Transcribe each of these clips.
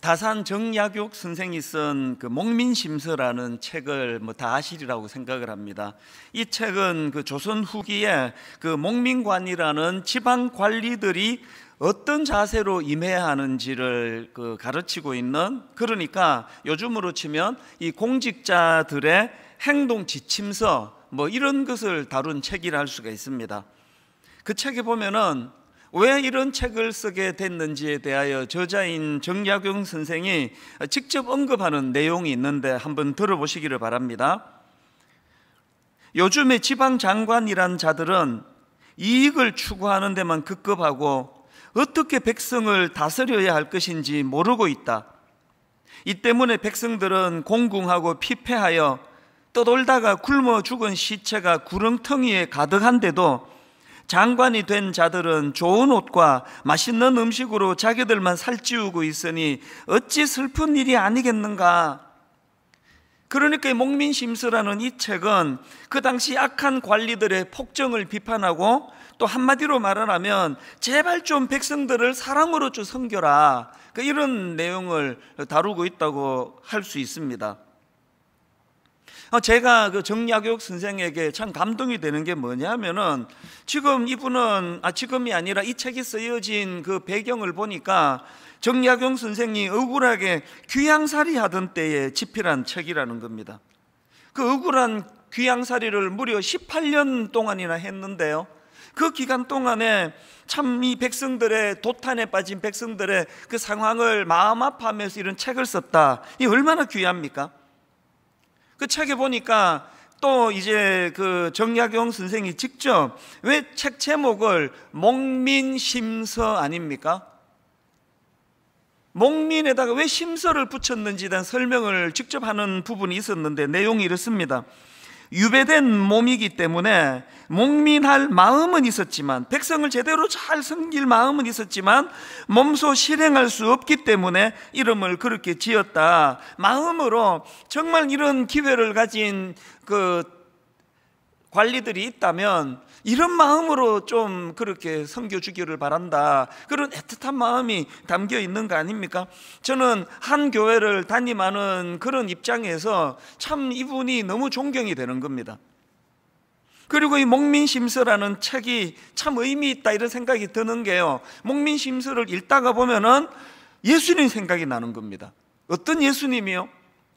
다산 정약욕 선생이 쓴 그 목민심서라는 책을 뭐 다 아시리라고 생각을 합니다. 이 책은 그 조선 후기에 그 목민관이라는 지방 관리들이 어떤 자세로 임해야 하는지를 그 가르치고 있는 그러니까 요즘으로 치면 이 공직자들의 행동 지침서 뭐 이런 것을 다룬 책이라 할 수가 있습니다. 그 책에 보면은 왜 이런 책을 쓰게 됐는지에 대하여 저자인 정약용 선생이 직접 언급하는 내용이 있는데 한번 들어보시기를 바랍니다. 요즘에 지방 장관이란 자들은 이익을 추구하는 데만 급급하고 어떻게 백성을 다스려야 할 것인지 모르고 있다. 이 때문에 백성들은 공궁하고 피폐하여 떠돌다가 굶어 죽은 시체가 구렁텅이에 가득한데도 장관이 된 자들은 좋은 옷과 맛있는 음식으로 자기들만 살찌우고 있으니 어찌 슬픈 일이 아니겠는가? 그러니까 목민심서라는 이 책은 그 당시 악한 관리들의 폭정을 비판하고 또 한마디로 말하면 제발 좀 백성들을 사랑으로 좀 섬겨라. 그 이런 내용을 다루고 있다고 할 수 있습니다. 아, 제가 그 정약용 선생에게 참 감동이 되는 게 뭐냐면은 지금 이분은 아 지금이 아니라 이 책이 쓰여진 그 배경을 보니까 정약용 선생이 억울하게 귀양살이 하던 때에 집필한 책이라는 겁니다. 그 억울한 귀양살이를 무려 18년 동안이나 했는데요. 그 기간 동안에 참 이 백성들의 도탄에 빠진 백성들의 그 상황을 마음 아파하면서 이런 책을 썼다. 이 얼마나 귀합니까? 그 책에 보니까 또 이제 그 정약용 선생이 직접 왜 책 제목을 목민심서 아닙니까? 목민에다가 왜 심서를 붙였는지에 대한 설명을 직접 하는 부분이 있었는데 내용이 이렇습니다. 유배된 몸이기 때문에 목민할 마음은 있었지만 백성을 제대로 잘 섬길 마음은 있었지만 몸소 실행할 수 없기 때문에 이름을 그렇게 지었다. 마음으로 정말 이런 기회를 가진 그 관리들이 있다면 이런 마음으로 좀 그렇게 섬겨주기를 바란다. 그런 애틋한 마음이 담겨 있는 거 아닙니까? 저는 한 교회를 담임하는 그런 입장에서 참 이분이 너무 존경이 되는 겁니다. 그리고 이 목민심서라는 책이 참 의미 있다 이런 생각이 드는 게요. 목민심서를 읽다가 보면은 예수님 생각이 나는 겁니다. 어떤 예수님이요?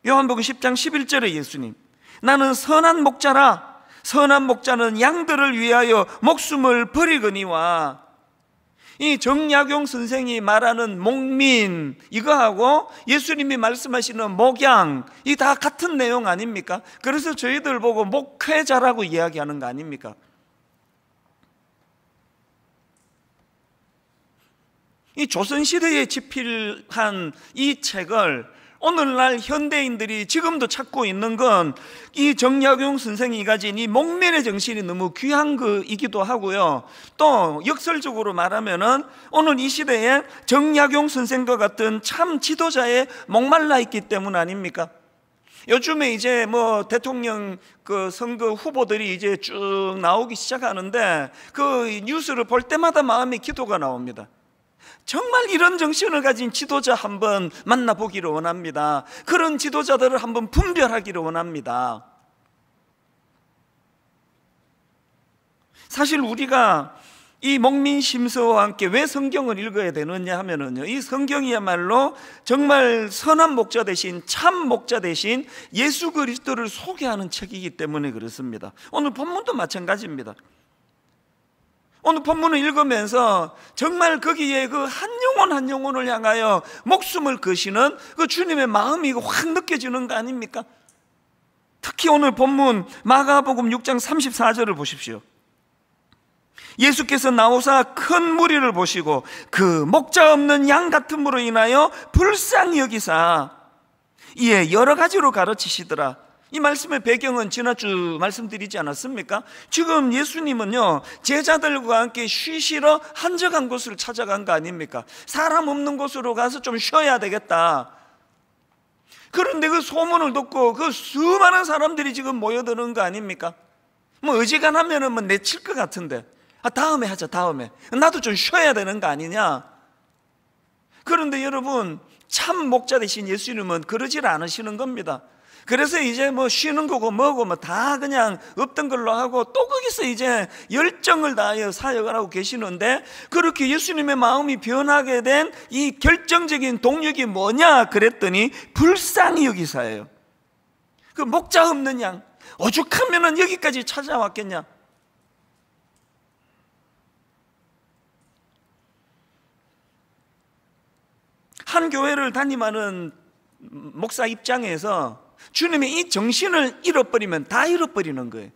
요한복음 10장 11절의 예수님. 나는 선한 목자라 선한 목자는 양들을 위하여 목숨을 버리거니와 이 정약용 선생이 말하는 목민 이거하고 예수님이 말씀하시는 목양 이 다 같은 내용 아닙니까? 그래서 저희들 보고 목회자라고 이야기하는 거 아닙니까? 이 조선시대에 집필한 이 책을 오늘날 현대인들이 지금도 찾고 있는 건 이 정약용 선생이 가진 이 목면의 정신이 너무 귀한 거이기도 하고요. 또 역설적으로 말하면은 오늘 이 시대에 정약용 선생과 같은 참 지도자에 목말라 있기 때문 아닙니까? 요즘에 이제 뭐 대통령 그 선거 후보들이 이제 쭉 나오기 시작하는데 그 뉴스를 볼 때마다 마음에 기도가 나옵니다. 정말 이런 정신을 가진 지도자 한번 만나보기를 원합니다. 그런 지도자들을 한번 분별하기를 원합니다. 사실 우리가 이 목민심서와 함께 왜 성경을 읽어야 되느냐 하면은요, 이 성경이야말로 정말 선한 목자 대신 참 목자 대신 예수 그리스도를 소개하는 책이기 때문에 그렇습니다. 오늘 본문도 마찬가지입니다. 오늘 본문을 읽으면서 정말 거기에 그 한 영혼 한 영혼을 향하여 목숨을 거시는 그 주님의 마음이 확 느껴지는 거 아닙니까? 특히 오늘 본문 마가복음 6장 34절을 보십시오. 예수께서 나오사 큰 무리를 보시고 그 목자 없는 양 같음으로 인하여 불쌍히 여기사 이에 여러 가지로 가르치시더라. 이 말씀의 배경은 지난주 말씀드리지 않았습니까? 지금 예수님은요, 제자들과 함께 쉬시러 한적한 곳을 찾아간 거 아닙니까? 사람 없는 곳으로 가서 좀 쉬어야 되겠다. 그런데 그 소문을 듣고 그 수많은 사람들이 지금 모여드는 거 아닙니까? 뭐어지간하면뭐 내칠 것 같은데. 아, 다음에 하자, 다음에. 나도 좀 쉬어야 되는 거 아니냐? 그런데 여러분, 참 목자 되신 예수님은 그러질 않으시는 겁니다. 그래서 이제 뭐 쉬는 거고 뭐고 뭐 다 그냥 없던 걸로 하고 또 거기서 이제 열정을 다하여 사역을 하고 계시는데 그렇게 예수님의 마음이 변하게 된 이 결정적인 동력이 뭐냐 그랬더니 불쌍히 여기사예요. 그 목자 없는 양 오죽하면은 여기까지 찾아왔겠냐? 한 교회를 다니면은 목사 입장에서 주님이 이 정신을 잃어버리면 다 잃어버리는 거예요.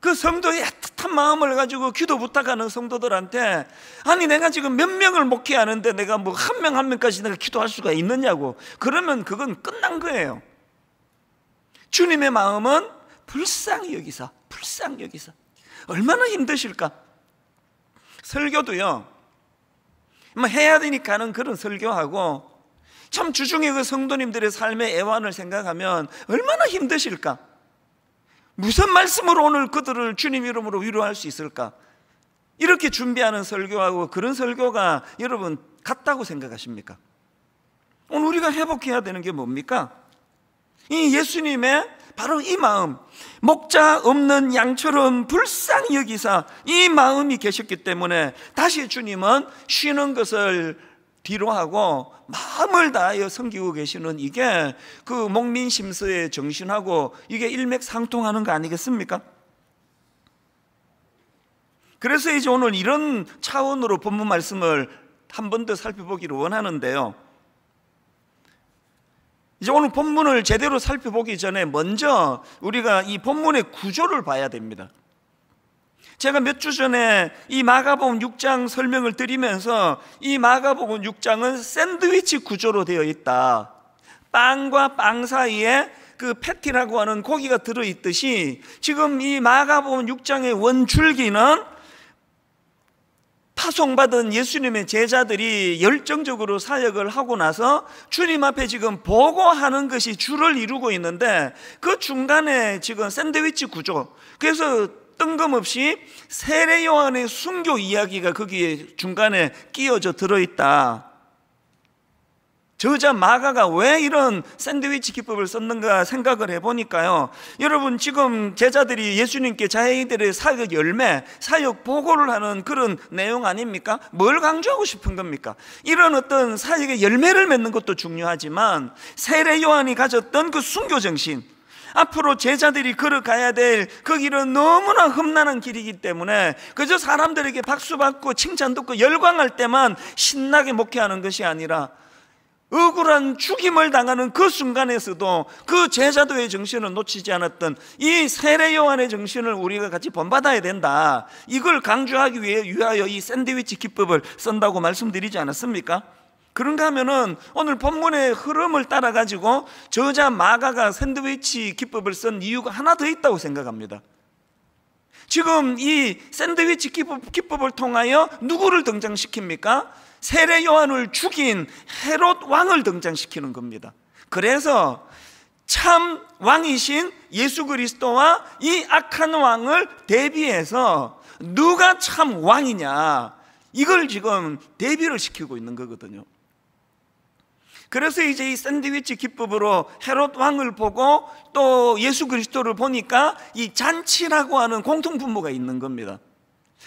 그 성도의 애틋한 마음을 가지고 기도 부탁하는 성도들한테 아니 내가 지금 몇 명을 목회하는데 내가 뭐 한 명한 한 명까지 내가 기도할 수가 있느냐고 그러면 그건 끝난 거예요. 주님의 마음은 불쌍히 여기사, 불쌍히 여기사. 얼마나 힘드실까? 설교도요. 뭐 해야 되니까 하는 그런 설교하고 참 주중에 그 성도님들의 삶의 애환을 생각하면 얼마나 힘드실까? 무슨 말씀으로 오늘 그들을 주님 이름으로 위로할 수 있을까? 이렇게 준비하는 설교하고 그런 설교가 여러분 같다고 생각하십니까? 오늘 우리가 회복해야 되는 게 뭡니까? 이 예수님의 바로 이 마음, 목자 없는 양처럼 불쌍 여기사 이 마음이 계셨기 때문에 다시 주님은 쉬는 것을 뒤로 하고 마음을 다하여 섬기고 계시는 이게 그 목민심서의 정신하고 이게 일맥상통하는 거 아니겠습니까? 그래서 이제 오늘 이런 차원으로 본문 말씀을 한 번 더 살펴보기를 원하는데요. 이제 오늘 본문을 제대로 살펴보기 전에 먼저 우리가 이 본문의 구조를 봐야 됩니다. 제가 몇 주 전에 이 마가복음 6장 설명을 드리면서 이 마가복음 6장은 샌드위치 구조로 되어 있다. 빵과 빵 사이에 그 패티라고 하는 고기가 들어 있듯이 지금 이 마가복음 6장의 원줄기는 파송받은 예수님의 제자들이 열정적으로 사역을 하고 나서 주님 앞에 지금 보고하는 것이 주를 이루고 있는데 그 중간에 지금 샌드위치 구조. 그래서 뜬금없이 세례 요한의 순교 이야기가 거기에 중간에 끼어져 들어있다. 저자 마가가 왜 이런 샌드위치 기법을 썼는가 생각을 해보니까요. 여러분, 지금 제자들이 예수님께 자기들의 사역 열매, 사역 보고를 하는 그런 내용 아닙니까? 뭘 강조하고 싶은 겁니까? 이런 어떤 사역의 열매를 맺는 것도 중요하지만 세례 요한이 가졌던 그 순교 정신, 앞으로 제자들이 걸어가야 될 그 길은 너무나 험난한 길이기 때문에 그저 사람들에게 박수 받고 칭찬 듣고 열광할 때만 신나게 목회하는 것이 아니라 억울한 죽임을 당하는 그 순간에서도 그 제자도의 정신을 놓치지 않았던 이 세례 요한의 정신을 우리가 같이 본받아야 된다. 이걸 강조하기 위해 위하여 이 샌드위치 기법을 쓴다고 말씀드리지 않았습니까? 그런가 하면은 오늘 본문의 흐름을 따라 가지고 저자 마가가 샌드위치 기법을 쓴 이유가 하나 더 있다고 생각합니다. 지금 이 샌드위치 기법, 을 통하여 누구를 등장시킵니까? 세례 요한을 죽인 헤롯 왕을 등장시키는 겁니다. 그래서 참 왕이신 예수 그리스도와 이 악한 왕을 대비해서 누가 참 왕이냐 이걸 지금 대비를 시키고 있는 거거든요. 그래서 이제 이 샌드위치 기법으로 헤롯 왕을 보고 또 예수 그리스도를 보니까 이 잔치라고 하는 공통 분모가 있는 겁니다.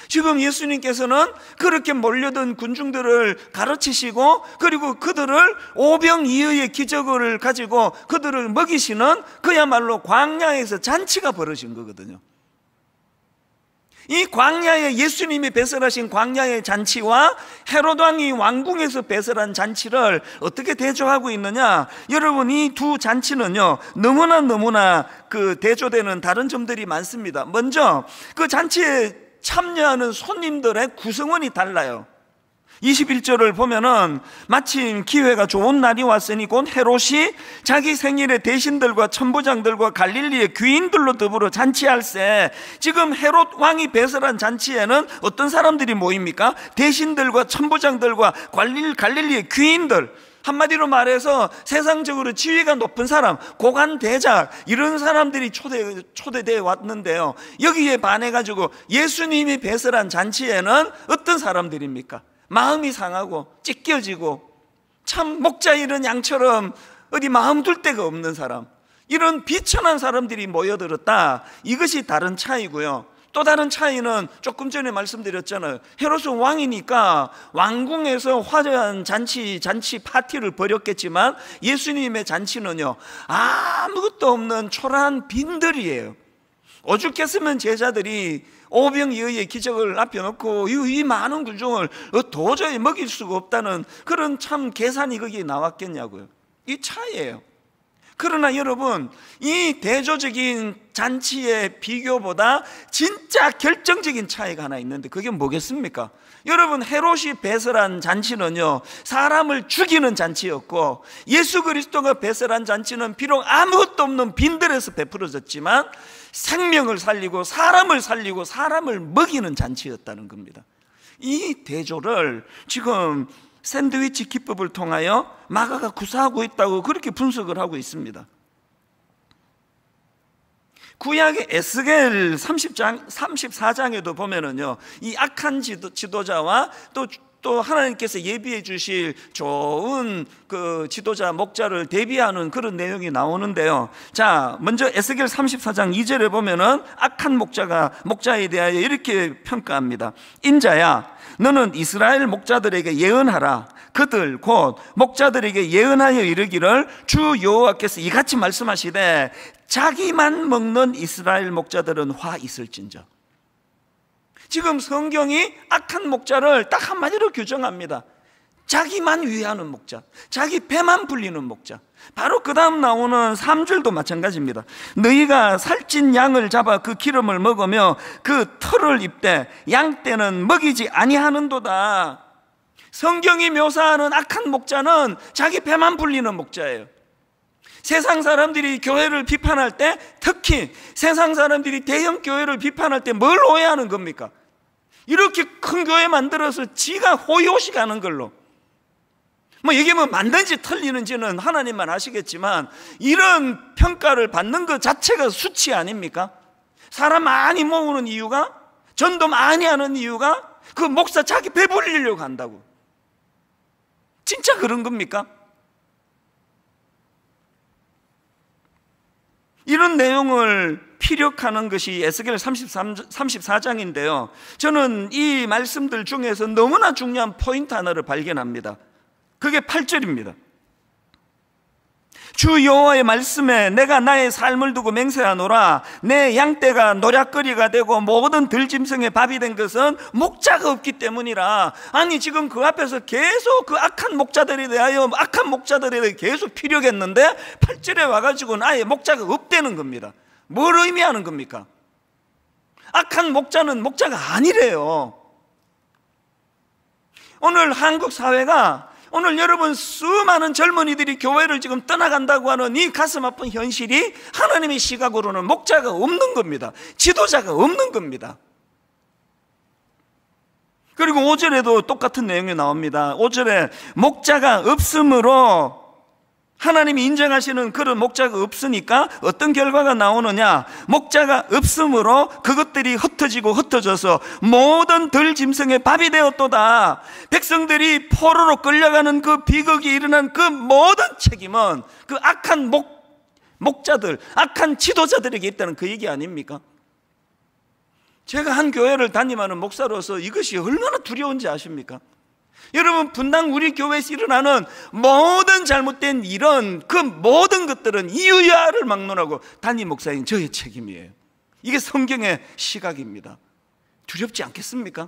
지금 예수님께서는 그렇게 몰려든 군중들을 가르치시고 그리고 그들을 오병이어의 기적을 가지고 그들을 먹이시는 그야말로 광야에서 잔치가 벌어진 거거든요. 이 광야에 예수님이 배설하신 광야의 잔치와 헤로당이 왕궁에서 배설한 잔치를 어떻게 대조하고 있느냐? 여러분 이 두 잔치는요 너무나 너무나 그 대조되는 다른 점들이 많습니다. 먼저 그 잔치에 참여하는 손님들의 구성원이 달라요. 21절을 보면은 마침 기회가 좋은 날이 왔으니 곧 헤롯이 자기 생일에 대신들과 천부장들과 갈릴리의 귀인들로 더불어 잔치할세 지금 헤롯 왕이 배설한 잔치에는 어떤 사람들이 모입니까? 대신들과 천부장들과 갈릴, 리의 귀인들 한마디로 말해서 세상적으로 지위가 높은 사람, 고관 대작 이런 사람들이 초대 초대돼 왔는데요. 여기에 반해 가지고 예수님이 배설한 잔치에는 어떤 사람들입니까? 마음이 상하고 찢겨지고 참 목자 잃은 양처럼 어디 마음 둘 데가 없는 사람 이런 비천한 사람들이 모여들었다 이것이 다른 차이고요 또 다른 차이는 조금 전에 말씀드렸잖아요 헤롯은 왕이니까 왕궁에서 화려한 잔치 잔치 파티를 벌였겠지만 예수님의 잔치는요 아무것도 없는 초라한 빈들이에요 오죽했으면 제자들이 오병이의 기적을 앞에 놓고 이 많은 군중을 도저히 먹일 수가 없다는 그런 참 계산이 거기에 나왔겠냐고요. 이 차이예요. 그러나 여러분, 이 대조적인 잔치의 비교보다 진짜 결정적인 차이가 하나 있는데 그게 뭐겠습니까? 여러분, 헤롯이 배설한 잔치는요, 사람을 죽이는 잔치였고, 예수 그리스도가 배설한 잔치는 비록 아무것도 없는 빈들에서 베풀어졌지만, 생명을 살리고 사람을 살리고 사람을 먹이는 잔치였다는 겁니다. 이 대조를 지금 샌드위치 기법을 통하여 마가가 구사하고 있다고 그렇게 분석을 하고 있습니다. 구약의 에스겔 30장, 34장에도 보면은요, 이 악한 지도, 지도자와 또또 하나님께서 예비해 주실 좋은 그 지도자 목자를 대비하는 그런 내용이 나오는데요. 자, 먼저 에스겔 34장 2절에 보면은 악한 목자가 목자에 대하여 이렇게 평가합니다. 인자야, 너는 이스라엘 목자들에게 예언하라. 그들 곧 목자들에게 예언하여 이르기를 주 여호와께서 이같이 말씀하시되 자기만 먹는 이스라엘 목자들은 화 있을진저. 지금 성경이 악한 목자를 딱 한마디로 규정합니다. 자기만 위하는 목자, 자기 배만 불리는 목자. 바로 그 다음 나오는 3줄도 마찬가지입니다. 너희가 살찐 양을 잡아 그 기름을 먹으며 그 털을 입되 양떼는 먹이지 아니하는도다. 성경이 묘사하는 악한 목자는 자기 배만 불리는 목자예요. 세상 사람들이 교회를 비판할 때 특히 세상 사람들이 대형 교회를 비판할 때 뭘 오해하는 겁니까? 이렇게 큰 교회 만들어서 지가 호요시 가는 걸로 뭐 이게 뭐 맞는지 틀리는지는 하나님만 아시겠지만 이런 평가를 받는 것 자체가 수치 아닙니까? 사람 많이 모으는 이유가 전도 많이 하는 이유가 그 목사 자기 배불리려고 한다고 진짜 그런 겁니까? 이런 내용을 피력하는 것이 에스겔 33, 34장인데요. 저는 이 말씀들 중에서 너무나 중요한 포인트 하나를 발견합니다. 그게 8절입니다. 주 여호와의 말씀에 내가 나의 삶을 두고 맹세하노라 내 양떼가 노략거리가 되고 모든 들짐승의 밥이 된 것은 목자가 없기 때문이라 아니 지금 그 앞에서 계속 그 악한 목자들에 대하여 악한 목자들에 대해 계속 피력했는데 8절에 와가지고는 아예 목자가 없다는 겁니다 뭘 의미하는 겁니까? 악한 목자는 목자가 아니래요. 오늘 한국 사회가 오늘 여러분 수많은 젊은이들이 교회를 지금 떠나간다고 하는 이 가슴 아픈 현실이 하나님의 시각으로는 목자가 없는 겁니다. 지도자가 없는 겁니다. 그리고 오절에도 똑같은 내용이 나옵니다. 오절에 목자가 없으므로 하나님이 인정하시는 그런 목자가 없으니까 어떤 결과가 나오느냐? 목자가 없으므로 그것들이 흩어지고 흩어져서 모든 들 짐승의 밥이 되었도다. 백성들이 포로로 끌려가는 그 비극이 일어난 그 모든 책임은 그 악한 목, 목자들, 악한 지도자들에게 있다는 그 얘기 아닙니까? 제가 한 교회를 담임하는 목사로서 이것이 얼마나 두려운지 아십니까? 여러분 분당 우리 교회에서 일어나는 모든 잘못된 이런 그 모든 것들은 이유야를 막론하고 단임 목사인 저의 책임이에요. 이게 성경의 시각입니다. 두렵지 않겠습니까?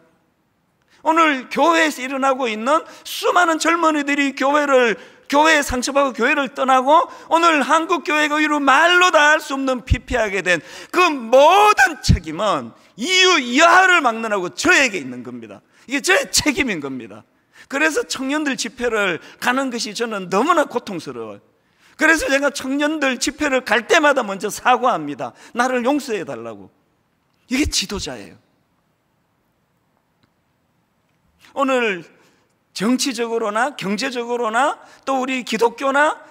오늘 교회에서 일어나고 있는 수많은 젊은이들이 교회를 교회에 상처받고 교회를 떠나고 오늘 한국 교회가 위로 말로 다 할 수 없는 피폐하게 된 그 모든 책임은 이유 이하를 막론하고 저에게 있는 겁니다. 이게 저의 책임인 겁니다. 그래서 청년들 집회를 가는 것이 저는 너무나 고통스러워요. 그래서 제가 청년들 집회를 갈 때마다 먼저 사과합니다. 나를 용서해 달라고. 이게 지도자예요. 오늘 정치적으로나 경제적으로나 또 우리 기독교나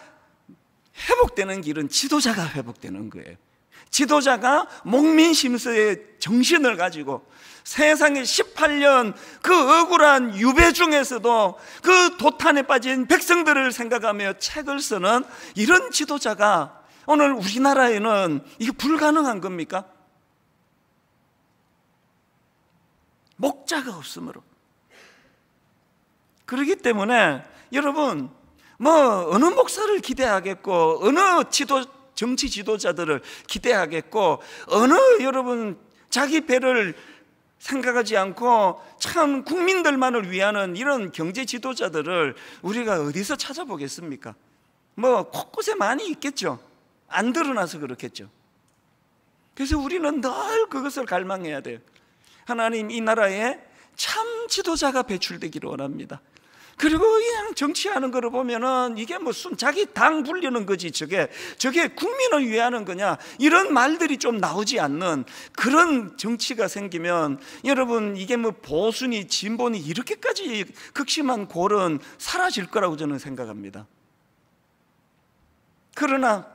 회복되는 길은 지도자가 회복되는 거예요. 지도자가 목민심서의 정신을 가지고 세상에 18년 그 억울한 유배 중에서도 그 도탄에 빠진 백성들을 생각하며 책을 쓰는 이런 지도자가 오늘 우리나라에는 이게 불가능한 겁니까? 목자가 없으므로. 그렇기 때문에 여러분, 뭐, 어느 목사를 기대하겠고, 어느 지도, 정치 지도자들을 기대하겠고, 어느 여러분, 자기 배를 생각하지 않고 참 국민들만을 위하는 이런 경제 지도자들을 우리가 어디서 찾아보겠습니까? 뭐 곳곳에 많이 있겠죠. 안 드러나서 그렇겠죠. 그래서 우리는 늘 그것을 갈망해야 돼요. 하나님 이 나라에 참 지도자가 배출되기를 원합니다. 그리고 그냥 정치하는 거를 보면은 이게 무슨 뭐 자기 당 불리는 거지 저게 저게 국민을 위하는 거냐 이런 말들이 좀 나오지 않는 그런 정치가 생기면 여러분 이게 뭐 보수니 진보니 이렇게까지 극심한 골은 사라질 거라고 저는 생각합니다. 그러나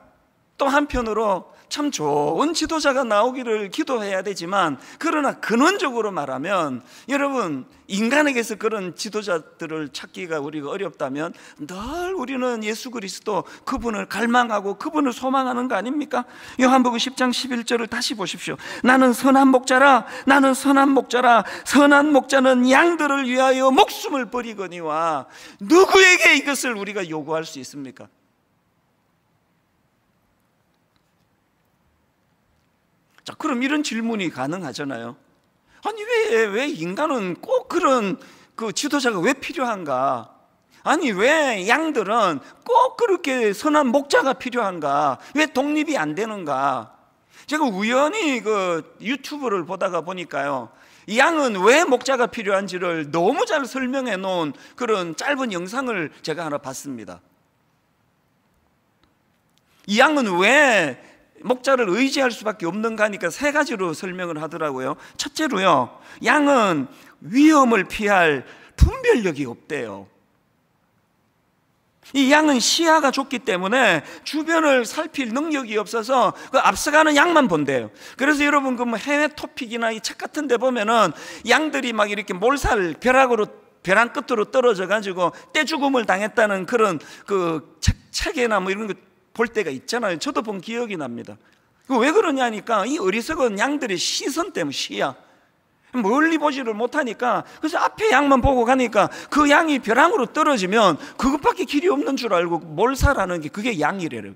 또 한편으로 참 좋은 지도자가 나오기를 기도해야 되지만 그러나 근원적으로 말하면 여러분 인간에게서 그런 지도자들을 찾기가 우리가 어렵다면 늘 우리는 예수 그리스도 그분을 갈망하고 그분을 소망하는 거 아닙니까? 요한복음 10장 11절을 다시 보십시오. 나는 선한 목자라 나는 선한 목자라 선한 목자는 양들을 위하여 목숨을 버리거니와 누구에게 이것을 우리가 요구할 수 있습니까? 자, 그럼 이런 질문이 가능하잖아요. 아니, 왜, 왜 인간은 꼭 그런 그 지도자가 왜 필요한가? 아니, 왜 양들은 꼭 그렇게 선한 목자가 필요한가? 왜 독립이 안 되는가? 제가 우연히 그 유튜브를 보다가 보니까요. 양은 왜 목자가 필요한지를 너무 잘 설명해 놓은 그런 짧은 영상을 제가 하나 봤습니다. 이 양은 왜 목자를 의지할 수밖에 없는 가니까 하세 가지로 설명을 하더라고요. 첫째로요, 양은 위험을 피할 분별력이 없대요. 이 양은 시야가 좁기 때문에 주변을 살필 능력이 없어서 그 앞서가는 양만 본대요. 그래서 여러분 그뭐 해외 토픽이나 이 책 같은 데 보면은 양들이 막 이렇게 몰살 벼락으로 벼랑 끝으로 떨어져 가지고 떼죽음을 당했다는 그런 그 책, 책이나 뭐 이런 거볼 때가 있잖아요. 저도 본 기억이 납니다. 왜 그러냐니까 이 어리석은 양들의 시선 때문에 시야. 멀리 보지를 못하니까 그래서 앞에 양만 보고 가니까 그 양이 벼랑으로 떨어지면 그것밖에 길이 없는 줄 알고 몰살하는 게 그게 양이래요.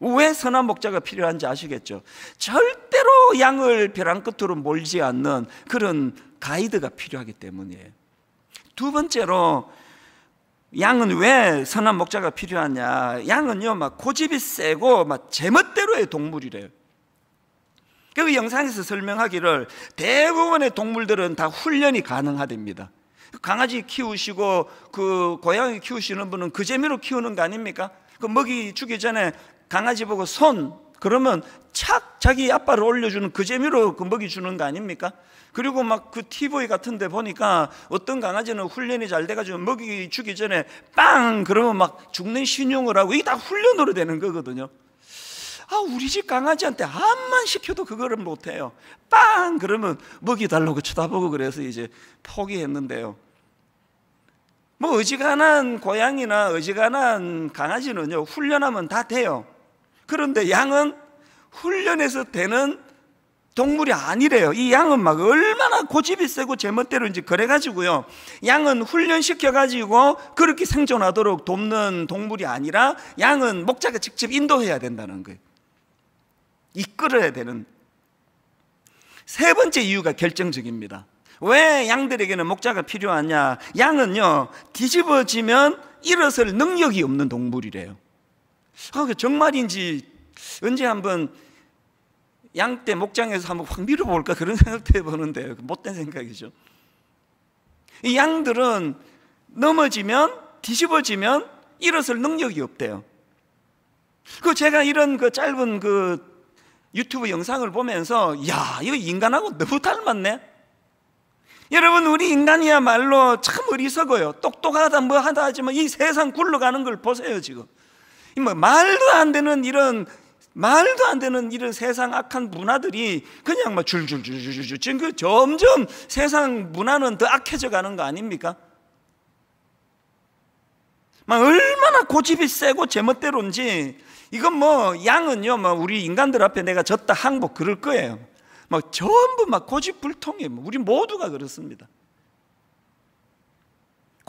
왜 선한 목자가 필요한지 아시겠죠? 절대로 양을 벼랑 끝으로 몰지 않는 그런 가이드가 필요하기 때문이에요. 두 번째로 양은 왜 선한 목자가 필요하냐? 양은요, 막 고집이 세고 막 제멋대로의 동물이래요. 그 영상에서 설명하기를 대부분의 동물들은 다 훈련이 가능하답니다. 강아지 키우시고 그 고양이 키우시는 분은 그 재미로 키우는 거 아닙니까? 그 먹이 주기 전에 강아지 보고 손 그러면 착 자기 아빠를 올려주는 그 재미로 그 먹이 주는 거 아닙니까? 그리고 막 그 TV 같은 데 보니까 어떤 강아지는 훈련이 잘 돼가지고 먹이 주기 전에 빵! 그러면 막 죽는 신용을 하고 이게 다 훈련으로 되는 거거든요. 아, 우리 집 강아지한테 암만 시켜도 그거를 못해요. 빵! 그러면 먹이 달라고 쳐다보고 그래서 이제 포기했는데요. 뭐 어지간한 고양이나 어지간한 강아지는요, 훈련하면 다 돼요. 그런데 양은 훈련해서 되는 동물이 아니래요. 이 양은 막 얼마나 고집이 세고 제멋대로인지 그래가지고요. 양은 훈련시켜가지고 그렇게 생존하도록 돕는 동물이 아니라 양은 목자가 직접 인도해야 된다는 거예요. 이끌어야 되는. 세 번째 이유가 결정적입니다. 왜 양들에게는 목자가 필요하냐? 양은요, 뒤집어지면 일어설 능력이 없는 동물이래요. 아, 그 정말인지 언제 한번 양떼 목장에서 한번 확 밀어볼까 그런 생각도 해보는데 못된 생각이죠. 이 양들은 넘어지면 뒤집어지면 일어설 능력이 없대요. 그 제가 이런 그 짧은 그 유튜브 영상을 보면서 야 이거 인간하고 너무 닮았네. 여러분 우리 인간이야말로 참 어리석어요. 똑똑하다 뭐 하다 하지만 이 세상 굴러가는 걸 보세요 지금. 뭐 말도 안 되는 이런 말도 안 되는 이런 세상 악한 문화들이 그냥 막 줄줄줄줄줄 지금 그 점점 세상 문화는 더 악해져 가는 거 아닙니까? 막 얼마나 고집이 세고 제멋대로인지 이건 뭐 양은요 뭐 우리 인간들 앞에 내가 졌다 항복 그럴 거예요. 막 전부 막 고집불통해. 우리 모두가 그렇습니다.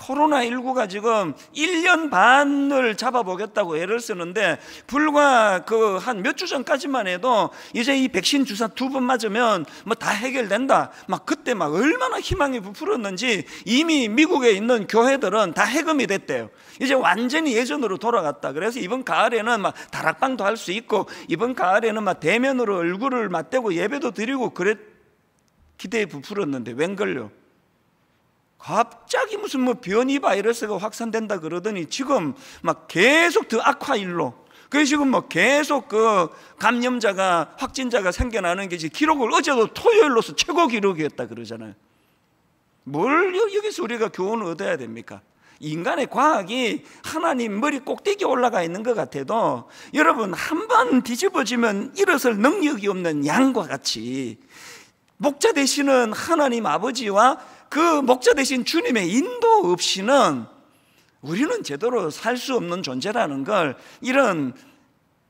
코로나19가 지금 1년 반을 잡아보겠다고 애를 쓰는데 불과 그 한 몇 주 전까지만 해도 이제 이 백신 주사 두 번 맞으면 뭐 다 해결된다. 막 그때 막 얼마나 희망이 부풀었는지 이미 미국에 있는 교회들은 다 해금이 됐대요. 이제 완전히 예전으로 돌아갔다. 그래서 이번 가을에는 막 다락방도 할 수 있고 이번 가을에는 막 대면으로 얼굴을 맞대고 예배도 드리고 그랬 기대에 부풀었는데 웬걸요? 갑자기 무슨 뭐 변이 바이러스가 확산된다 그러더니 지금 막 계속 더 악화일로 그래 지금 뭐 계속 그 감염자가 확진자가 생겨나는 게 기록을 어제도 토요일로서 최고 기록이었다 그러잖아요. 뭘 여기서 우리가 교훈을 얻어야 됩니까? 인간의 과학이 하나님 머리 꼭대기 올라가 있는 것 같아도 여러분 한 번 뒤집어지면 일어설 능력이 없는 양과 같이 목자 되시는 하나님 아버지와 그 목자 대신 주님의 인도 없이는 우리는 제대로 살 수 없는 존재라는 걸 이런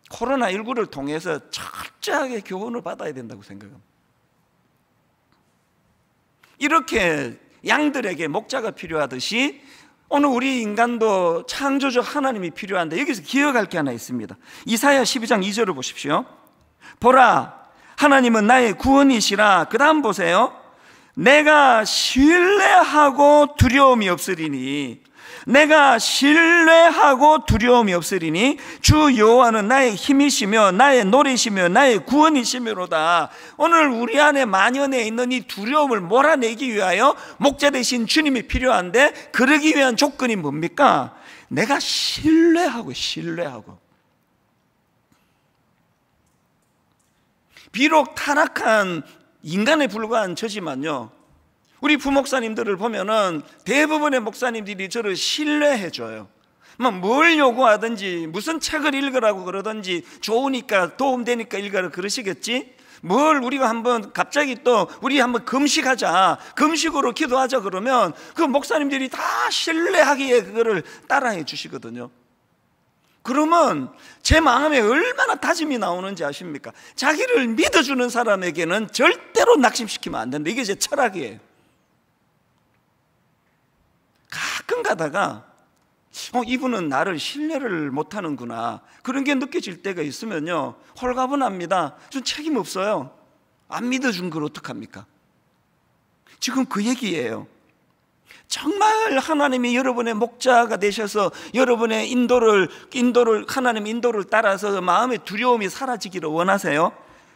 코로나19를 통해서 철저하게 교훈을 받아야 된다고 생각합니다. 이렇게 양들에게 목자가 필요하듯이 오늘 우리 인간도 창조주 하나님이 필요한데 여기서 기억할 게 하나 있습니다. 이사야 12장 2절을 보십시오. 보라 하나님은 나의 구원이시라. 그다음 보세요. 내가 신뢰하고 두려움이 없으리니 내가 신뢰하고 두려움이 없으리니 주 여호와는 나의 힘이시며 나의 노래시며 나의 구원이시며로다. 오늘 우리 안에 만연해 있는 이 두려움을 몰아내기 위하여 목자 대신 주님이 필요한데 그러기 위한 조건이 뭡니까? 내가 신뢰하고 신뢰하고 비록 타락한 인간에 불과한 처지만요 우리 부목사님들을 보면은 대부분의 목사님들이 저를 신뢰해 줘요. 뭐 뭘 요구하든지 무슨 책을 읽으라고 그러든지 좋으니까 도움되니까 읽으라 그러시겠지? 뭘 우리가 한번 갑자기 또 우리 한번 금식하자 금식으로 기도하자 그러면 그 목사님들이 다 신뢰하기에 그거를 따라해 주시거든요 그러면 제 마음에 얼마나 다짐이 나오는지 아십니까? 자기를 믿어주는 사람에게는 절대로 낙심시키면 안 된다. 이게 제 철학이에요. 가끔 가다가 어, 이분은 나를 신뢰를 못하는구나 그런 게 느껴질 때가 있으면요 홀가분합니다 좀 책임 없어요 안 믿어준 걸 어떡합니까? 지금 그 얘기예요 정말 하나님이 여러분의 목자가 되셔서 여러분의 인도를 인도를 하나님 인도를 따라서 마음의 두려움이 사라지기를 원하세요.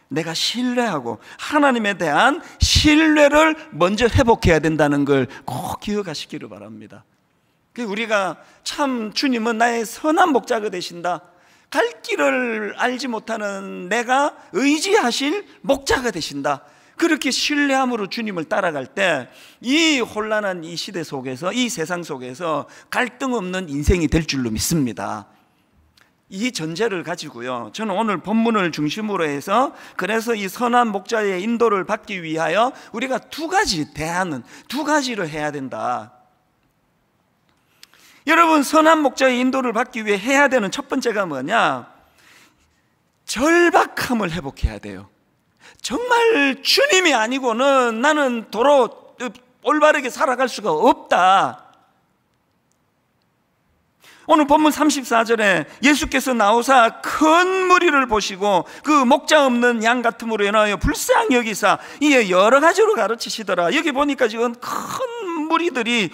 내가 신뢰하고 하나님에 대한 신뢰를 먼저 회복해야 된다는 걸 꼭 기억하시기를 바랍니다. 그 우리가 참 주님은 나의 선한 목자가 되신다. 갈 길을 알지 못하는 내가 의지하실 목자가 되신다. 그렇게 신뢰함으로 주님을 따라갈 때 이 혼란한 이 시대 속에서 이 세상 속에서 갈등 없는 인생이 될 줄로 믿습니다. 이 전제를 가지고요. 저는 오늘 본문을 중심으로 해서 그래서 이 선한 목자의 인도를 받기 위하여 우리가 두 가지 대안은 두 가지를 해야 된다. 여러분 선한 목자의 인도를 받기 위해 해야 되는 첫 번째가 뭐냐? 절박함을 회복해야 돼요. 정말 주님이 아니고는 나는 도로 올바르게 살아갈 수가 없다. 오늘 본문 34절에 예수께서 나오사 큰 무리를 보시고 그 목자 없는 양 같음으로 인하여 불쌍 여기사 이에 여러 가지로 가르치시더라. 여기 보니까 지금 큰 무리들이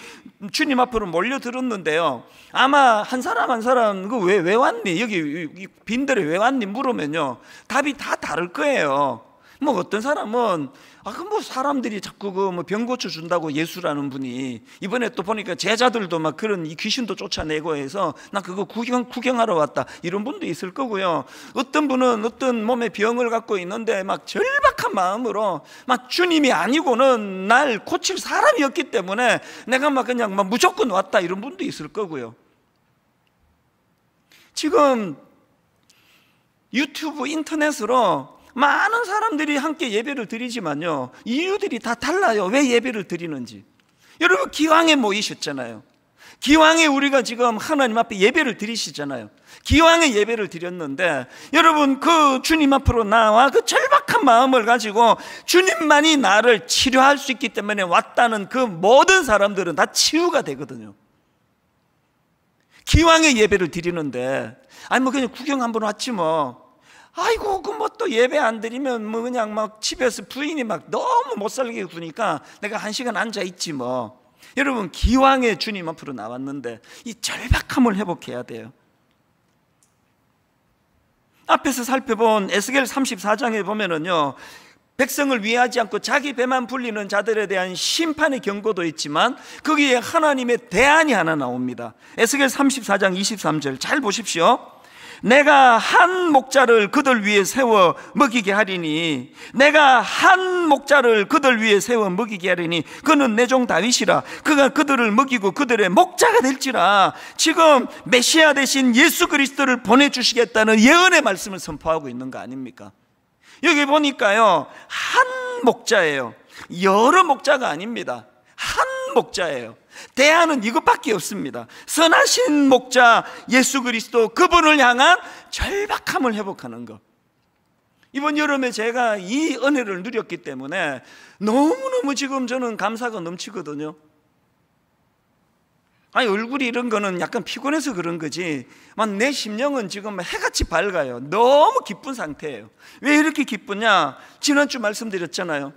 주님 앞으로 몰려들었는데요. 아마 한 사람 한 사람 그왜왜 왜 왔니? 여기 빈들에 왜 왔니? 물으면요. 답이 다 다를 거예요. 뭐 어떤 사람은 아 그 뭐 사람들이 자꾸 그 뭐 병 고쳐 준다고 예수라는 분이 이번에 또 보니까 제자들도 막 그런 이 귀신도 쫓아내고 해서 나 그거 구경 구경하러 왔다 이런 분도 있을 거고요. 어떤 분은 어떤 몸에 병을 갖고 있는데 막 절박한 마음으로 막 주님이 아니고는 날 고칠 사람이 없기 때문에 내가 막 그냥 막 무조건 왔다 이런 분도 있을 거고요. 지금 유튜브 인터넷으로 많은 사람들이 함께 예배를 드리지만요. 이유들이 다 달라요. 왜 예배를 드리는지. 여러분, 기왕에 모이셨잖아요. 뭐 기왕에 우리가 지금 하나님 앞에 예배를 드리시잖아요. 기왕에 예배를 드렸는데 여러분 그 주님 앞으로 나와 그 절박한 마음을 가지고 주님만이 나를 치료할 수 있기 때문에 왔다는 그 모든 사람들은 다 치유가 되거든요. 기왕에 예배를 드리는데 아니 뭐 그냥 구경 한번 왔지 뭐 아이고 그 뭐 또 예배 안 드리면 뭐 그냥 막 집에서 부인이 막 너무 못 살게 구니까 내가 한 시간 앉아 있지 뭐. 여러분 기왕에 주님 앞으로 나왔는데 이 절박함을 회복해야 돼요. 앞에서 살펴본 에스겔 34장에 보면은요. 백성을 위하지 않고 자기 배만 불리는 자들에 대한 심판의 경고도 있지만 거기에 하나님의 대안이 하나 나옵니다. 에스겔 34장 23절 잘 보십시오. 내가 한 목자를 그들 위에 세워 먹이게 하리니 내가 한 목자를 그들 위에 세워 먹이게 하리니 그는 내 종 다윗이라 그가 그들을 먹이고 그들의 목자가 될지라 지금 메시아 대신 예수 그리스도를 보내주시겠다는 예언의 말씀을 선포하고 있는 거 아닙니까? 여기 보니까요 한 목자예요 여러 목자가 아닙니다 한 목자예요 대안은 이것밖에 없습니다. 선하신 목자 예수 그리스도 그분을 향한 절박함을 회복하는 것. 이번 여름에 제가 이 은혜를 누렸기 때문에 너무너무 지금 저는 감사가 넘치거든요. 아니 얼굴이 이런 거는 약간 피곤해서 그런 거지 만내 심령은 지금 해같이 밝아요 너무 기쁜 상태예요 왜 이렇게 기쁘냐 지난주 말씀드렸잖아요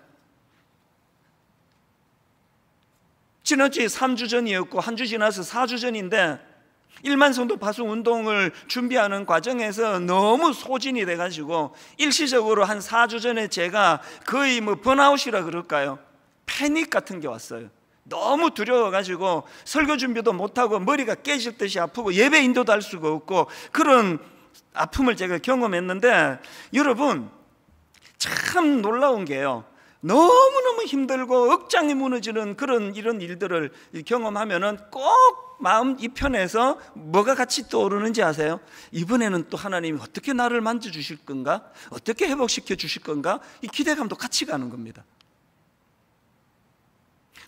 지난주에 3주 전이었고 한 주 지나서 4주 전인데 일만성도 파송 운동을 준비하는 과정에서 너무 소진이 돼가지고 일시적으로 한 4주 전에 제가 거의 뭐 번아웃이라 그럴까요? 패닉 같은 게 왔어요. 너무 두려워가지고 설교 준비도 못하고 머리가 깨질 듯이 아프고 예배 인도도 할 수가 없고 그런 아픔을 제가 경험했는데 여러분 참 놀라운 게요. 너무너무 힘들고 억장이 무너지는 그런 이런 일들을 경험하면꼭 마음 이편에서 뭐가 같이 떠오르는지 아세요? 이번에는 또 하나님이 어떻게 나를 만져 주실 건가? 어떻게 회복시켜 주실 건가? 이 기대감도 같이 가는 겁니다.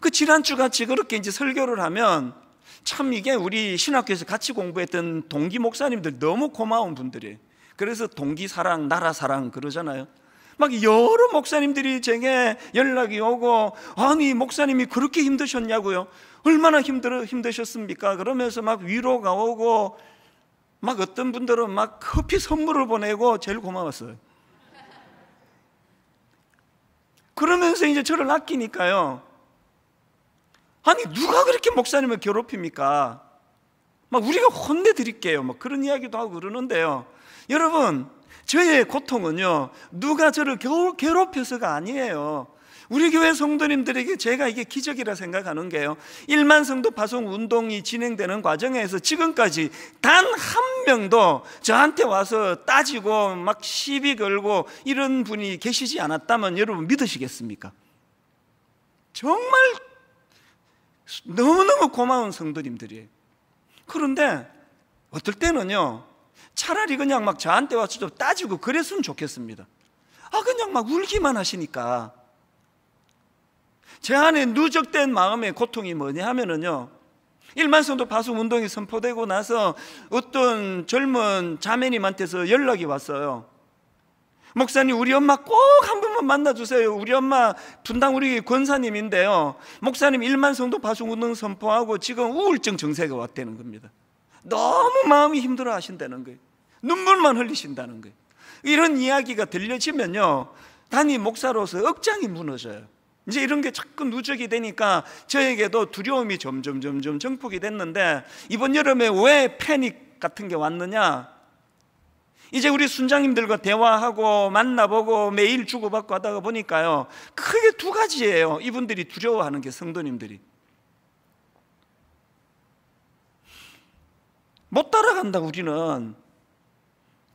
그 지난주 같이 그렇게 이제 설교를 하면 참 이게 우리 신학교에서 같이 공부했던 동기 목사님들 너무 고마운 분들이 그래서 동기 사랑, 나라 사랑 그러잖아요. 막 여러 목사님들이 제게 연락이 오고 아니 목사님이 그렇게 힘드셨냐고요. 얼마나 힘들어 힘드셨습니까? 그러면서 막 위로가 오고 막 어떤 분들은 막 커피 선물을 보내고 제일 고마웠어요. 그러면서 이제 저를 아끼니까요. 아니 누가 그렇게 목사님을 괴롭힙니까? 막 우리가 혼내 드릴게요. 막 그런 이야기도 하고 그러는데요. 여러분 저의 고통은요, 누가 저를 괴롭혀서가 아니에요. 우리 교회 성도님들에게 제가 이게 기적이라 생각하는 게요. 1만 성도 파송 운동이 진행되는 과정에서 지금까지 단 한 명도 저한테 와서 따지고 막 시비 걸고 이런 분이 계시지 않았다면 여러분 믿으시겠습니까? 정말 너무너무 고마운 성도님들이에요. 그런데 어떨 때는요, 차라리 그냥 막 저한테 와서 좀 따지고 그랬으면 좋겠습니다. 아, 그냥 막 울기만 하시니까. 제 안에 누적된 마음의 고통이 뭐냐 하면은요. 일만성도 파수 운동이 선포되고 나서 어떤 젊은 자매님한테서 연락이 왔어요. 목사님 우리 엄마 꼭 한 번만 만나주세요 우리 엄마 분당 우리 권사님인데요 목사님 일만 성도 파수운동 선포하고 지금 우울증 증세가 왔다는 겁니다 너무 마음이 힘들어 하신다는 거예요 눈물만 흘리신다는 거예요. 이런 이야기가 들려지면요. 단임 목사로서 억장이 무너져요. 이제 이런 게 자꾸 누적이 되니까 저에게도 두려움이 점점 점점 정폭이 됐는데 이번 여름에 왜 패닉 같은 게 왔느냐? 이제 우리 순장님들과 대화하고 만나보고 매일 주고받고 하다가 보니까요. 크게 두 가지예요. 이분들이 두려워하는 게 성도님들이. 못 따라간다 우리는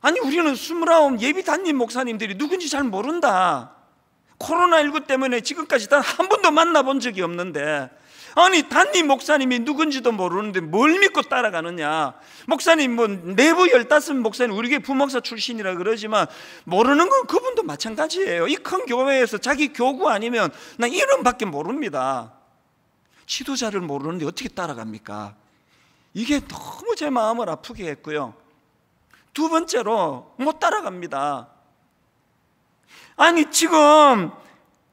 아니 우리는 스물아홉 예비 담임 목사님들이 누군지 잘 모른다. 코로나19 때문에 지금까지 단 한 번도 만나본 적이 없는데 아니 담임 목사님이 누군지도 모르는데 뭘 믿고 따라가느냐 목사님 뭐 내부 열다섯 목사님 우리 교회 부목사 출신이라 그러지만 모르는 건 그분도 마찬가지예요 이 큰 교회에서 자기 교구 아니면 나 이름밖에 모릅니다 지도자를 모르는데 어떻게 따라갑니까 이게 너무 제 마음을 아프게 했고요 두 번째로 못 따라갑니다. 아니, 지금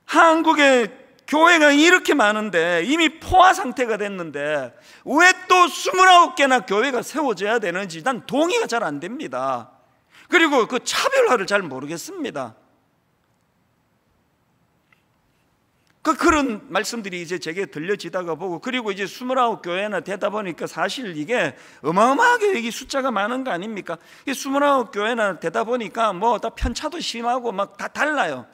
한국의 교회가 이렇게 많은데 이미 포화 상태가 됐는데 왜 또 29개나 교회가 세워져야 되는지 난 동의가 잘 안 됩니다. 그리고 그 차별화를 잘 모르겠습니다. 그 그런 말씀들이 이제 제게 들려지다가 보고 그리고 이제 스물아홉 교회나 되다 보니까 사실 이게 어마어마하게 이기 숫자가 많은 거 아닙니까? 이 스물아홉 교회나 되다 보니까 뭐 다 편차도 심하고 막 다 달라요.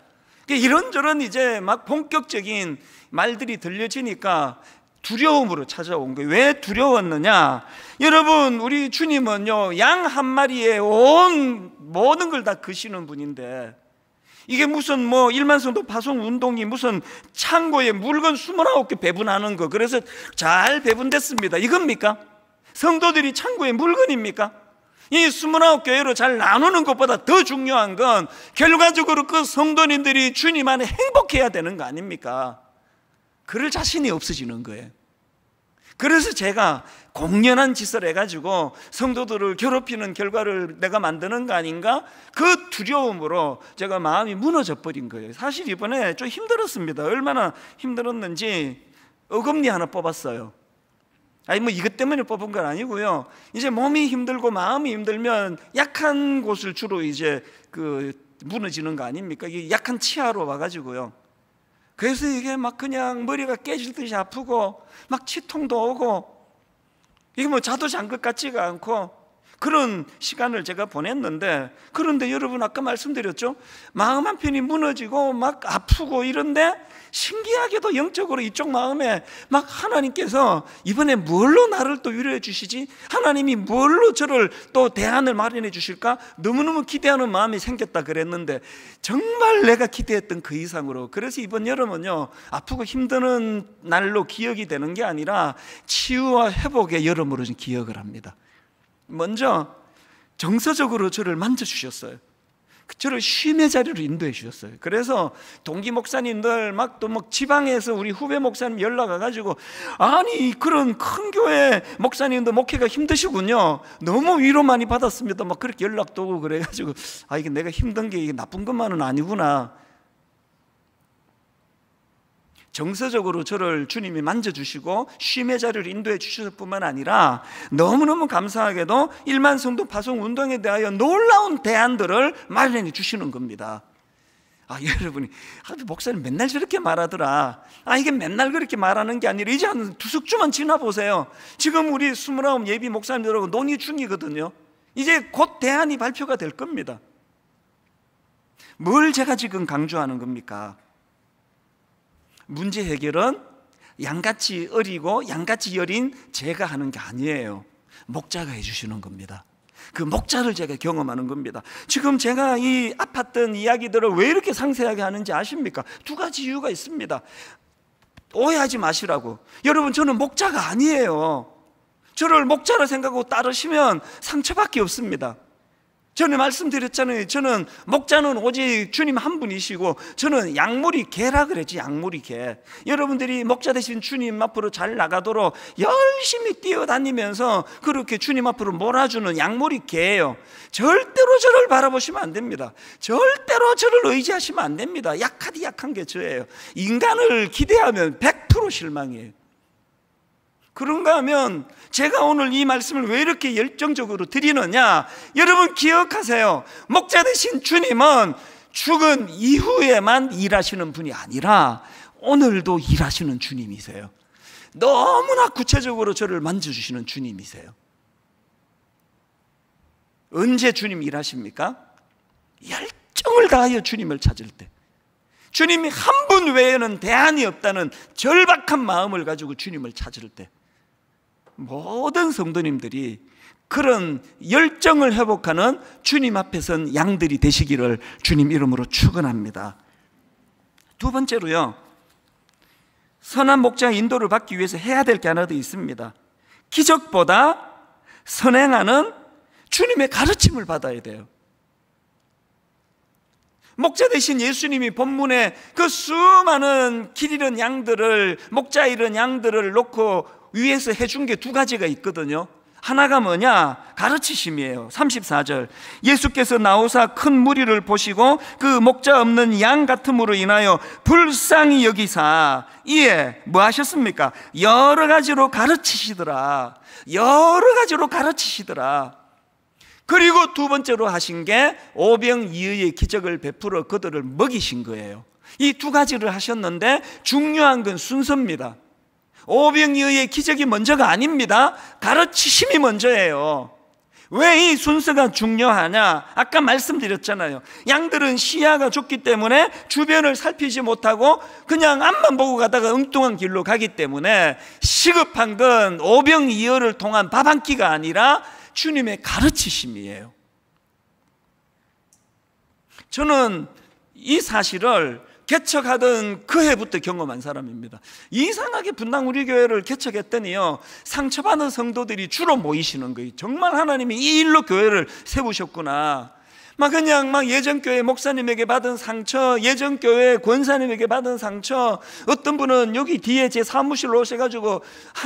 그러니까 이런저런 이제 막 본격적인 말들이 들려지니까 두려움으로 찾아온 거예요. 왜 두려웠느냐? 여러분, 우리 주님은요, 양 한 마리에 온 모든 걸 다 그시는 분인데, 이게 무슨 뭐 일만성도 파송 운동이 무슨 창고에 물건 29개 배분하는 거 그래서 잘 배분됐습니다 이겁니까? 성도들이 창고에 물건입니까? 이 29교회로 잘 나누는 것보다 더 중요한 건 결과적으로 그 성도님들이 주님 안에 행복해야 되는 거 아닙니까? 그럴 자신이 없어지는 거예요 그래서 제가 공연한 짓을 해가지고 성도들을 괴롭히는 결과를 내가 만드는 거 아닌가? 그 두려움으로 제가 마음이 무너져 버린 거예요. 사실 이번에 좀 힘들었습니다. 얼마나 힘들었는지 어금니 하나 뽑았어요. 아니 뭐 이것 때문에 뽑은 건 아니고요. 이제 몸이 힘들고 마음이 힘들면 약한 곳을 주로 이제 그 무너지는 거 아닙니까? 약한 치아로 와가지고요. 그래서 이게 막 그냥 머리가 깨질 듯이 아프고 막 치통도 오고 이게 뭐 자도 잔 것 같지가 않고 그런 시간을 제가 보냈는데 그런데 여러분 아까 말씀드렸죠? 마음 한편이 무너지고 막 아프고 이런데 신기하게도 영적으로 이쪽 마음에 막 하나님께서 이번에 뭘로 나를 또 위로해 주시지? 하나님이 뭘로 저를 또 대안을 마련해 주실까? 너무너무 기대하는 마음이 생겼다 그랬는데 정말 내가 기대했던 그 이상으로 그래서 이번 여름은요 아프고 힘드는 날로 기억이 되는 게 아니라 치유와 회복의 여름으로 기억을 합니다. 먼저 정서적으로 저를 만져주셨어요. 그 저를 쉼의 자리로 인도해 주셨어요. 그래서 동기 목사님들 막 또 막 지방에서 우리 후배 목사님 연락 와가지고 아니 그런 큰 교회 목사님도 목회가 힘드시군요. 너무 위로 많이 받았습니다. 막 그렇게 연락도 오고 그래가지고 아 이게 내가 힘든 게 이게 나쁜 것만은 아니구나. 정서적으로 저를 주님이 만져주시고 쉼의 자리를 인도해 주셔서 뿐만 아니라 너무너무 감사하게도 일만 성도 파송 운동에 대하여 놀라운 대안들을 마련해 주시는 겁니다. 아, 여러분이, 아, 목사님 맨날 저렇게 말하더라. 아, 이게 맨날 그렇게 말하는 게 아니라 이제 한두 숙주만 지나보세요. 지금 우리 29 예비 목사님들하고 논의 중이거든요. 이제 곧 대안이 발표가 될 겁니다. 뭘 제가 지금 강조하는 겁니까? 문제 해결은 양같이 어리고 양같이 여린 제가 하는 게 아니에요. 목자가 해주시는 겁니다. 그 목자를 제가 경험하는 겁니다. 지금 제가 이 아팠던 이야기들을 왜 이렇게 상세하게 하는지 아십니까? 두 가지 이유가 있습니다. 오해하지 마시라고. 여러분, 저는 목자가 아니에요. 저를 목자를 생각하고 따르시면 상처밖에 없습니다. 전에 말씀드렸잖아요. 저는 목자는 오직 주님 한 분이시고 저는 양물이 개라 그랬지 양물이 개. 여러분들이 목자 되신 주님 앞으로 잘 나가도록 열심히 뛰어다니면서 그렇게 주님 앞으로 몰아주는 양물이 개예요. 절대로 저를 바라보시면 안 됩니다. 절대로 저를 의지하시면 안 됩니다. 약하디 약한 게 저예요. 인간을 기대하면 100% 실망이에요. 그런가 하면 제가 오늘 이 말씀을 왜 이렇게 열정적으로 드리느냐? 여러분 기억하세요. 목자 되신 주님은 죽은 이후에만 일하시는 분이 아니라 오늘도 일하시는 주님이세요. 너무나 구체적으로 저를 만져주시는 주님이세요. 언제 주님 일하십니까? 열정을 다하여 주님을 찾을 때. 주님이 한 분 외에는 대안이 없다는 절박한 마음을 가지고 주님을 찾을 때. 모든 성도님들이 그런 열정을 회복하는 주님 앞에선 양들이 되시기를 주님 이름으로 축원합니다. 두 번째로요. 선한 목장 인도를 받기 위해서 해야 될 게 하나 더 있습니다. 기적보다 선행하는 주님의 가르침을 받아야 돼요. 목자 대신 예수님이 본문에 그 수많은 길 잃은 양들을 목자 잃은 양들을 놓고 위에서 해준 게 두 가지가 있거든요. 하나가 뭐냐? 가르치심이에요. 34절. 예수께서 나오사 큰 무리를 보시고 그 목자 없는 양 같음으로 인하여 불쌍히 여기사 이에 뭐 하셨습니까? 여러 가지로 가르치시더라. 여러 가지로 가르치시더라. 그리고 두 번째로 하신 게 오병이의 기적을 베풀어 그들을 먹이신 거예요. 이 두 가지를 하셨는데 중요한 건 순서입니다. 오병이의 기적이 먼저가 아닙니다. 가르치심이 먼저예요. 왜 이 순서가 중요하냐? 아까 말씀드렸잖아요. 양들은 시야가 좁기 때문에 주변을 살피지 못하고 그냥 앞만 보고 가다가 엉뚱한 길로 가기 때문에 시급한 건 오병이어를 통한 밥 한 끼가 아니라 주님의 가르치심이에요. 저는 이 사실을 개척하던 그 해부터 경험한 사람입니다. 이상하게 분당 우리 교회를 개척했더니요. 상처받은 성도들이 주로 모이시는 거예요. 정말 하나님이 이 일로 교회를 세우셨구나. 막 그냥 막 예전 교회 목사님에게 받은 상처, 예전 교회 권사님에게 받은 상처. 어떤 분은 여기 뒤에 제 사무실로 오셔가지고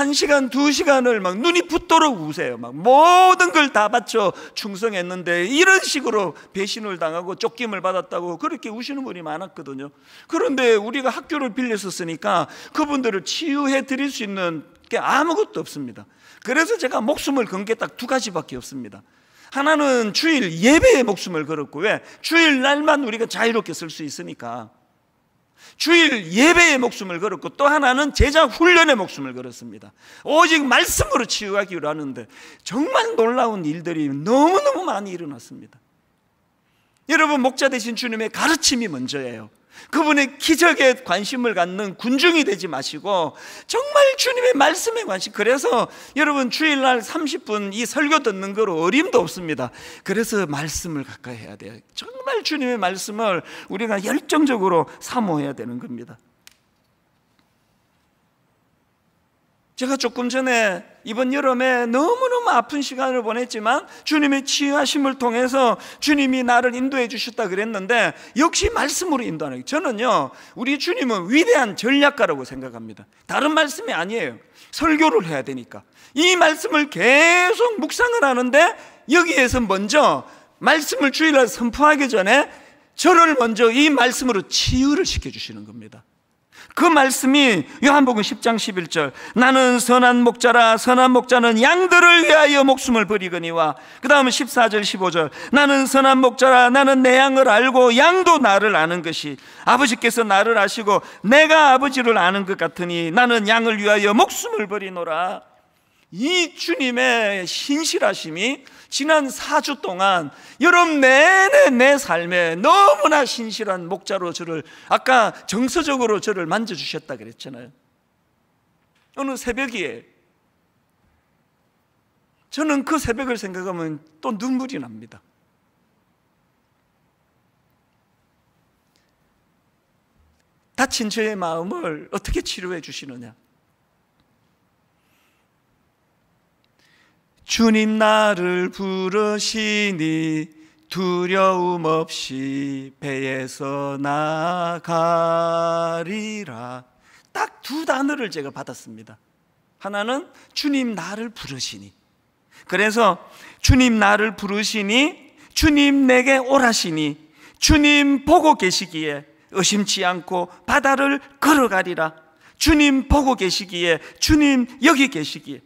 1 시간 2 시간을 막 눈이 붙도록 우세요. 막 모든 걸 다 받쳐 충성했는데 이런 식으로 배신을 당하고 쫓김을 받았다고 그렇게 우시는 분이 많았거든요. 그런데 우리가 학교를 빌렸었으니까 그분들을 치유해 드릴 수 있는 게 아무것도 없습니다. 그래서 제가 목숨을 건 게 딱 두 가지밖에 없습니다. 하나는 주일 예배의 목숨을 걸었고 왜? 주일 날만 우리가 자유롭게 쓸 수 있으니까. 주일 예배의 목숨을 걸었고 또 하나는 제자 훈련의 목숨을 걸었습니다. 오직 말씀으로 치유하기로 하는데 정말 놀라운 일들이 너무너무 많이 일어났습니다. 여러분 목자 되신 주님의 가르침이 먼저예요. 그분의 기적에 관심을 갖는 군중이 되지 마시고 정말 주님의 말씀에 관심 그래서 여러분 주일날 30분 이 설교 듣는 걸 어림도 없습니다 그래서 말씀을 가까이 해야 돼요 정말 주님의 말씀을 우리가 열정적으로 사모해야 되는 겁니다 제가 조금 전에 이번 여름에 너무너무 아픈 시간을 보냈지만 주님의 치유하심을 통해서 주님이 나를 인도해 주셨다 그랬는데 역시 말씀으로 인도하는 저는요 우리 주님은 위대한 전략가라고 생각합니다 다른 말씀이 아니에요 설교를 해야 되니까 이 말씀을 계속 묵상을 하는데 여기에서 먼저 말씀을 주일날 선포하기 전에 저를 먼저 이 말씀으로 치유를 시켜주시는 겁니다 그 말씀이 요한복음 10장 11절 나는 선한 목자라 선한 목자는 양들을 위하여 목숨을 버리거니와 그 다음 14절 15절 나는 선한 목자라 나는 내 양을 알고 양도 나를 아는 것이 아버지께서 나를 아시고 내가 아버지를 아는 것 같으니 나는 양을 위하여 목숨을 버리노라 이 주님의 신실하심이 지난 4주 동안 여름 내내 내 삶에 너무나 신실한 목자로 저를 아까 정서적으로 저를 만져주셨다 그랬잖아요. 어느 새벽에 저는 그 새벽을 생각하면 또 눈물이 납니다. 다친 저의 마음을 어떻게 치료해 주시느냐? 주님 나를 부르시니 두려움 없이 배에서 나가리라. 딱 두 단어를 제가 받았습니다. 하나는 주님 나를 부르시니. 그래서 주님 나를 부르시니, 주님 내게 오라시니, 주님 보고 계시기에 의심치 않고 바다를 걸어가리라. 주님 보고 계시기에, 주님 여기 계시기에.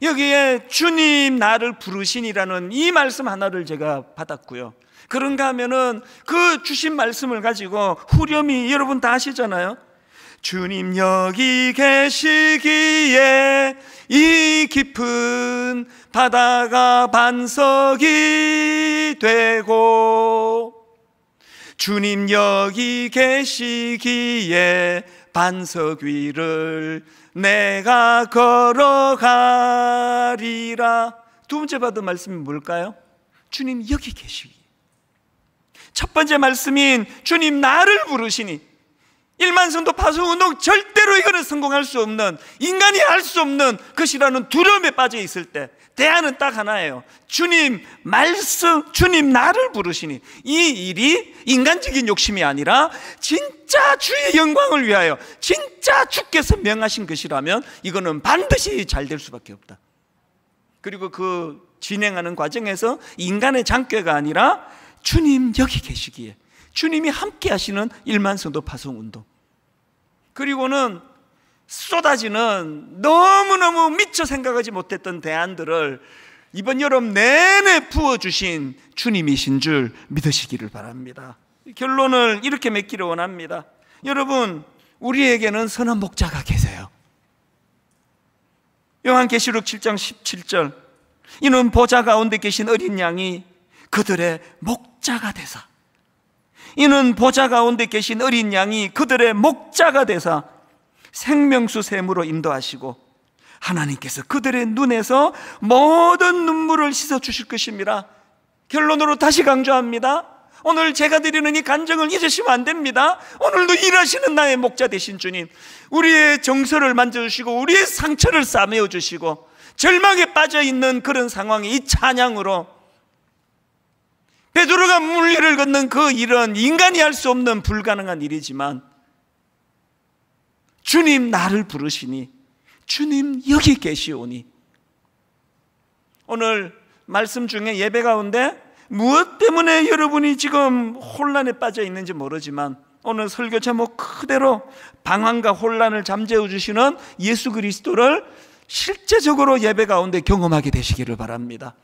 여기에 주님 나를 부르신이라는 이 말씀 하나를 제가 받았고요. 그런가 하면은 그 주신 말씀을 가지고 후렴이 여러분 다 아시잖아요. 주님 여기 계시기에 이 깊은 바다가 반석이 되고 주님 여기 계시기에 반석 위를 내가 걸어가리라. 두 번째 받은 말씀이 뭘까요? 주님 여기 계시기. 첫 번째 말씀인 주님 나를 부르시니 일만성도 파수운동 절대로 이거는 성공할 수 없는 인간이 할 수 없는 것이라는 두려움에 빠져 있을 때 대안은 딱 하나예요. 주님 말씀, 주님 나를 부르시니 이 일이 인간적인 욕심이 아니라 진짜 주의 영광을 위하여 진짜 주께서 명하신 것이라면 이거는 반드시 잘 될 수밖에 없다. 그리고 그 진행하는 과정에서 인간의 장괴가 아니라 주님 여기 계시기에 주님이 함께 하시는 일만성도 파송 운동. 그리고는 쏟아지는 너무너무 미처 생각하지 못했던 대안들을 이번 여름 내내 부어주신 주님이신 줄 믿으시기를 바랍니다. 결론을 이렇게 맺기를 원합니다. 여러분, 우리에게는 선한 목자가 계세요. 요한계시록 7장 17절. 이는 보좌 가운데 계신 어린 양이 그들의 목자가 되사. 이는 보좌 가운데 계신 어린 양이 그들의 목자가 되사 생명수 샘으로 인도하시고 하나님께서 그들의 눈에서 모든 눈물을 씻어 주실 것입니다. 결론으로 다시 강조합니다. 오늘 제가 드리는 이 간증을 잊으시면 안 됩니다. 오늘도 일하시는 나의 목자 되신 주님, 우리의 정서를 만져주시고, 우리의 상처를 싸매어 주시고, 절망에 빠져 있는 그런 상황에 이 찬양으로 베드로가 물리를 걷는 그 일은 인간이 할 수 없는 불가능한 일이지만 주님 나를 부르시니 주님 여기 계시오니 오늘 말씀 중에 예배 가운데 무엇 때문에 여러분이 지금 혼란에 빠져 있는지 모르지만 오늘 설교 제목 그대로 방황과 혼란을 잠재워 주시는 예수 그리스도를 실제적으로 예배 가운데 경험하게 되시기를 바랍니다.